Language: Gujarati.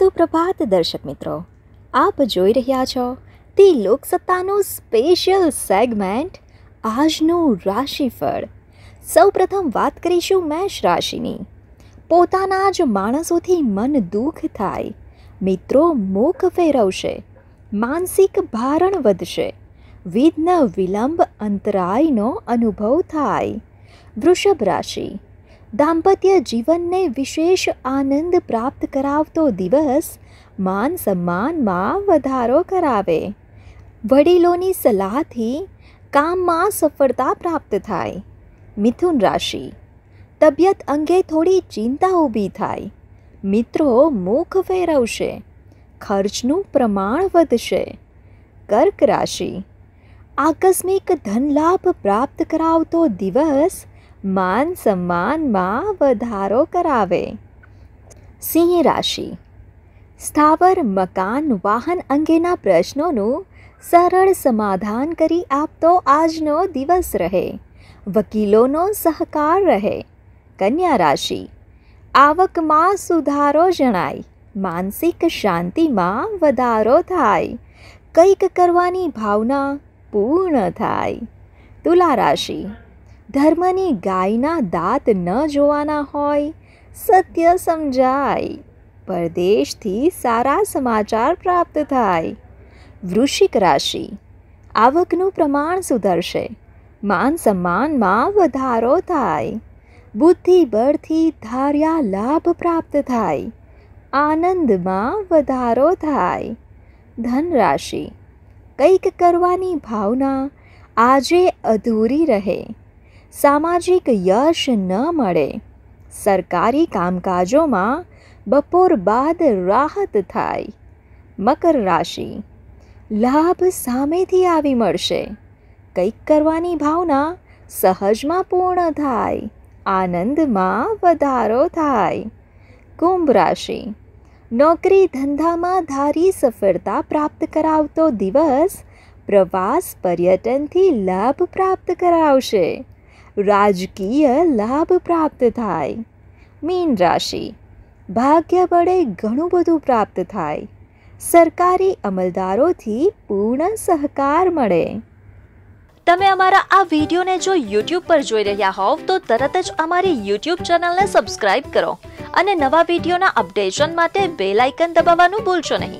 સુપ્રભાત દર્શક મિત્રો આપ જોઈ રહ્યા છો તે લોકસત્તાનું સ્પેશિયલ સેગમેન્ટ આજનું રાશિફળ સૌપ્રથમ વાત કરીશું મેષ રાશિની પોતાના જ માણસોથી મન દુઃખ થાય મિત્રો મુખ ફેરવશે માનસિક ભારણ વધશે વિઘ્ન વિલંબ અંતરાયનો અનુભવ થાય વૃષભ રાશિ દાંપત્ય જીવનને વિશેષ આનંદ પ્રાપ્ત કરાવતો દિવસ માન સન્માનમાં વધારો કરાવે વડીલોની સલાહથી કામમાં સફળતા પ્રાપ્ત થાય મિથુન રાશિ તબિયત અંગે થોડી ચિંતા ઊભી થાય મિત્રો મુખ ફેરવશે ખર્ચનું પ્રમાણ વધશે કર્ક રાશિ આકસ્મિક ધનલાભ પ્રાપ્ત કરાવતો દિવસ માન સન્માનમાં વધારો કરાવે સિંહ રાશિ સ્થાવર મકાન વાહન અંગેના પ્રશ્નોનું સરળ સમાધાન કરી આપતો આજનો દિવસ રહે વકીલોનો સહકાર રહે કન્યા રાશિ આવકમાં સુધારો જણાય માનસિક શાંતિમાં વધારો થાય કંઈક કરવાની ભાવના પૂર્ણ થાય તુલા રાશિ ધર્મની ગાયના દાંત ન જોવાના હોય સત્ય સમજાય પરદેશથી સારા સમાચાર પ્રાપ્ત થાય વૃશ્ચિક રાશિ આવકનું પ્રમાણ સુધરશે માન સન્માનમાં વધારો થાય બુદ્ધિબળથી ધાર્યા લાભ પ્રાપ્ત થાય આનંદમાં વધારો થાય ધનરાશિ કંઈક કરવાની ભાવના આજે અધૂરી રહે સામાજિક યશ ન મળે સરકારી કામકાજોમાં બપોર બાદ રાહત થાય મકર રાશિ લાભ સામેથી આવી મળશે કંઈક કરવાની ભાવના સહજમાં પૂર્ણ થાય આનંદમાં વધારો થાય કુંભ રાશિ નોકરી ધંધામાં ધારી સફળતા પ્રાપ્ત કરાવતો દિવસ પ્રવાસ પર્યટનથી લાભ પ્રાપ્ત કરાવશે રાજકીય લાભ પ્રાપ્ત થાય મીન રાશિ ભાગ્ય બળે ઘણું બધું પ્રાપ્ત થાય સરકારી અમલદારોથી પૂર્ણ સહકાર મળે તમે અમારા આ વિડીયોને જો યુટ્યુબ પર જોઈ રહ્યા હોવ તો તરત જ અમારી યુટ્યુબ ચેનલને સબસ્ક્રાઇબ કરો અને નવા વિડીયોના અપડેશન માટે બેલ આઇકન દબાવવાનું ભૂલશો નહીં